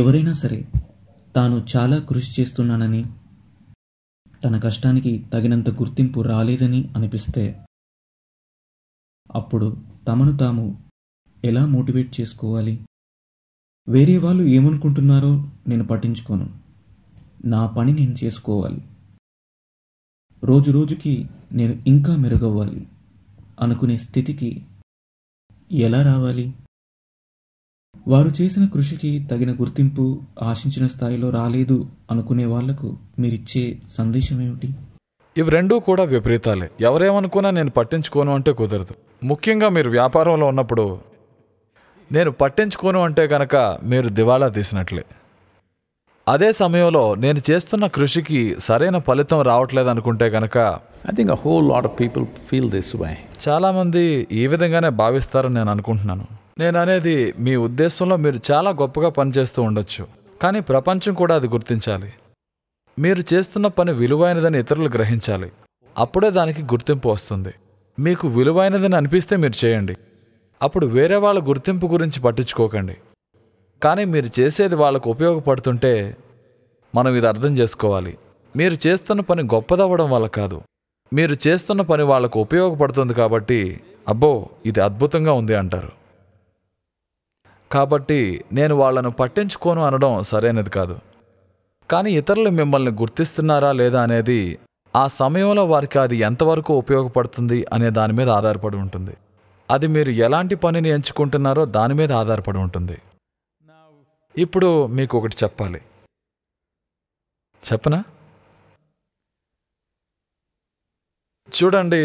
ఎవరైనా సరే తాను చాలా కృషి చేస్తున్నానని తన కష్టానికి తగినంత గుర్తింపు రాలేదని అనిపిస్తే అప్పుడు తమను తాము ఎలా మోటివేట్ చేసుకోవాలి వేరే వాళ్ళు ఏమనుకుంటున్నారో నేను పట్టించుకోను నా పని నేను చేసుకోవాలి రోజు రోజుకి నేను ఇంకా మెరుగవ్వాలి అనుకునే స్థితికి ఎలా రావాలి వారు చేసిన కృషికి తగిన గుర్తింపు ఆశించిన స్థాయిలో రాలేదు అనుకునే వాళ్లకు మీరిచ్చే సందేశం ఏమిటి ఇవి రెండూ కూడా విపరీతాలే ఎవరేమనుకున్నా నేను పట్టించుకోను అంటే కుదరదు ముఖ్యంగా మీరు వ్యాపారంలో ఉన్నప్పుడు నేను పట్టించుకోను అంటే కనుక మీరు దివాళా తీసినట్లే అదే సమయంలో నేను చేస్తున్న కృషికి సరైన ఫలితం రావట్లేదు అనుకుంటే కనుక I think whole lot of people feel this way చాలామంది ఈ విధంగానే భావిస్తారని నేను అనుకుంటున్నాను నేను అనేది మీ ఉద్దేశంలో మీరు చాలా గొప్పగా పనిచేస్తూ ఉండొచ్చు కానీ ప్రపంచం కూడా అది గుర్తించాలి మీరు చేస్తున్న పని విలువైనదని ఇతరులు గ్రహించాలి అప్పుడే దానికి గుర్తింపు వస్తుంది మీకు విలువైనదని అనిపిస్తే మీరు చేయండి అప్పుడు వేరే వాళ్ళ గుర్తింపు గురించి పట్టించుకోకండి కానీ మీరు చేసేది వాళ్ళకు ఉపయోగపడుతుంటే మనం ఇది అర్థం చేసుకోవాలి మీరు చేస్తున్న పని గొప్పదవ్వడం వల్ల కాదు మీరు చేస్తున్న పని వాళ్ళకు ఉపయోగపడుతుంది కాబట్టి అబ్బో ఇది అద్భుతంగా ఉంది అంటారు కాబట్టి నేను వాళ్లను పట్టించుకోను అనడం సరైనది కాదు కానీ ఇతరులు మిమ్మల్ని గుర్తిస్తున్నారా లేదా అనేది ఆ సమయంలో వారికి అది ఎంతవరకు ఉపయోగపడుతుంది అనే దాని మీద ఆధారపడి ఉంటుంది అది మీరు ఎలాంటి పనిని ఎంచుకుంటున్నారో దాని మీద ఆధారపడి ఉంటుంది ఇప్పుడు మీకు ఒకటి చెప్పాలి చెప్పనా చూడండి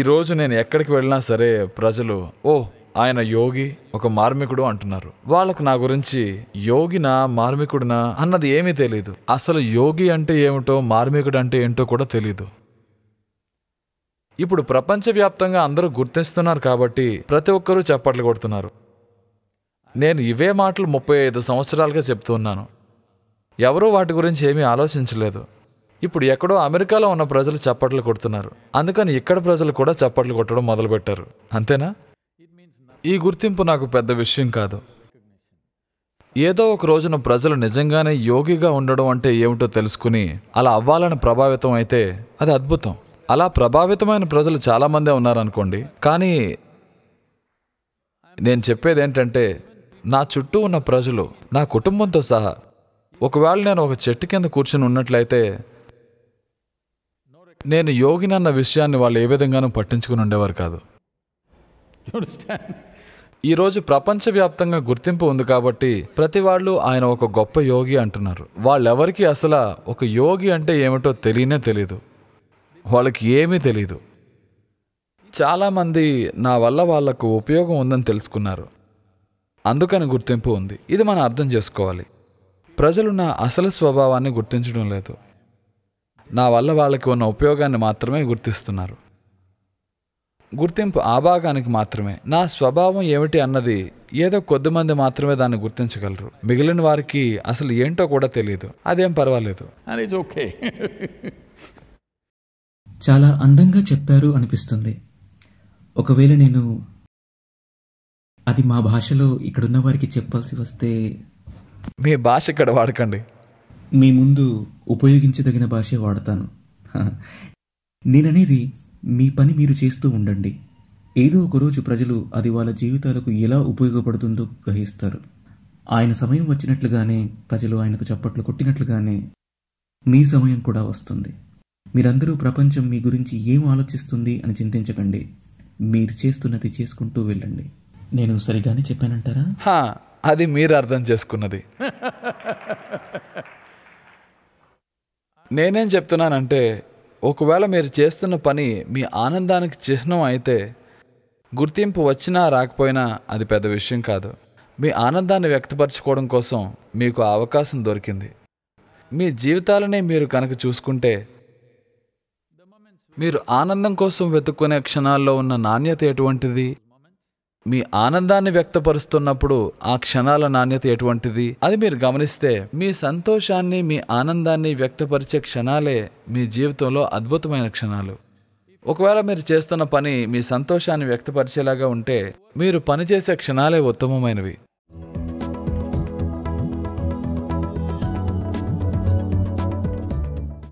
ఈరోజు నేను ఎక్కడికి వెళ్ళినా సరే ప్రజలు ఓ ఆయన యోగి ఒక మార్మికుడు అంటున్నారు వాళ్ళకు నా గురించి యోగినా మార్మికుడినా అన్నది ఏమీ తెలియదు అసలు యోగి అంటే ఏమిటో మార్మికుడు అంటే ఏంటో కూడా తెలియదు ఇప్పుడు ప్రపంచవ్యాప్తంగా అందరూ గుర్తిస్తున్నారు కాబట్టి ప్రతి ఒక్కరూ చప్పట్లు కొడుతున్నారు నేను ఇవే మాటలు ముప్పై ఐదు సంవత్సరాలుగా చెప్తున్నాను ఎవరో వాటి గురించి ఏమీ ఆలోచించలేదు ఇప్పుడు ఎక్కడో అమెరికాలో ఉన్న ప్రజలు చప్పట్లు కొడుతున్నారు అందుకని ఇక్కడ ప్రజలు కూడా చప్పట్లు కొట్టడం మొదలుపెట్టారు అంతేనా ఈ గుర్తింపు నాకు పెద్ద విషయం కాదు ఏదో ఒక రోజున ప్రజలు నిజంగానే యోగిగా ఉండడం అంటే ఏమిటో తెలుసుకుని అలా అవ్వాలని ప్రభావితం అయితే అది అద్భుతం అలా ప్రభావితమైన ప్రజలు చాలామందే ఉన్నారనుకోండి కానీ నేను చెప్పేది ఏంటంటే నా చుట్టూ ఉన్న ప్రజలు నా కుటుంబంతో సహా ఒకవేళ నేను ఒక చెట్టు కింద కూర్చుని ఉన్నట్లయితే నేను యోగినన్న విషయాన్ని వాళ్ళు ఏ విధంగానూ పట్టించుకుని ఉండేవారు కాదు ఈరోజు ప్రపంచవ్యాప్తంగా గుర్తింపు ఉంది కాబట్టి ప్రతి వాళ్ళు ఆయన ఒక గొప్ప యోగి అంటున్నారు వాళ్ళెవరికి అసలు ఒక యోగి అంటే ఏమిటో తెలియనే తెలీదు వాళ్ళకి ఏమీ తెలీదు చాలామంది నా వల్ల వాళ్లకు ఉపయోగం ఉందని తెలుసుకున్నారు అందుకని గుర్తింపు ఉంది ఇది మనం అర్థం చేసుకోవాలి ప్రజలు నా అసలు స్వభావాన్ని గుర్తించడం లేదు నా వల్ల వాళ్ళకి ఉన్న ఉపయోగాన్ని మాత్రమే గుర్తిస్తున్నారు గుర్తింపు ఆభాగానికి మాత్రమే నా స్వభావం ఏమిటి అన్నది ఏదో కొద్దిమంది మాత్రమే దాన్ని గుర్తించగలరు మిగిలిన వారికి అసలు ఏంటో కూడా తెలియదు అదేం పర్వాలేదు అని ఓకే చాలా అందంగా చెప్పారు అనిపిస్తుంది ఒకవేళ నేను అది మా భాషలో ఇక్కడున్న వారికి చెప్పాల్సి వస్తే మీ భాష ఇక్కడ వాడకండి మీ ముందు ఉపయోగించదగిన భాష వాడతాను నేననేది మీ పని మీరు చేస్తూ ఉండండి ఏదో ఒకరోజు ప్రజలు అది వాళ్ళ జీవితాలకు ఎలా ఉపయోగపడుతుందో గ్రహిస్తారు ఆయన సమయం వచ్చినట్లుగానే ప్రజలు ఆయనకు చప్పట్లు కొట్టినట్లుగానే మీ సమయం కూడా వస్తుంది మీరందరూ ప్రపంచం మీ గురించి ఏం ఆలోచిస్తుంది అని చింతించకండి మీరు చేస్తున్నది చేసుకుంటూ వెళ్ళండి నేను సరిగానే చెప్పానంటారా అది మీరు అర్థం చేసుకున్నది నేనేం చెప్తున్నానంటే ఒకవేళ మీరు చేస్తున్న పని మీ ఆనందానికి చిహ్నం అయితే గుర్తింపు వచ్చినా రాకపోయినా అది పెద్ద విషయం కాదు మీ ఆనందాన్ని వ్యక్తపరచుకోవడం కోసం మీకు అవకాశం దొరికింది మీ జీవితాలనే మీరు కనుక చూసుకుంటే మీరు ఆనందం కోసం వెతుక్కునే క్షణాల్లో ఉన్న నాణ్యత ఎటువంటిది మీ ఆనందాన్ని వ్యక్తపరుస్తున్నప్పుడు ఆ క్షణాల నాణ్యత ఎటువంటిది అది మీరు గమనిస్తే మీ సంతోషాన్ని మీ ఆనందాన్ని వ్యక్తపరిచే క్షణాలే మీ జీవితంలో అద్భుతమైన క్షణాలు ఒకవేళ మీరు చేస్తున్న పని మీ సంతోషాన్ని వ్యక్తపరిచేలాగా ఉంటే మీరు పనిచేసే క్షణాలే ఉత్తమమైనవి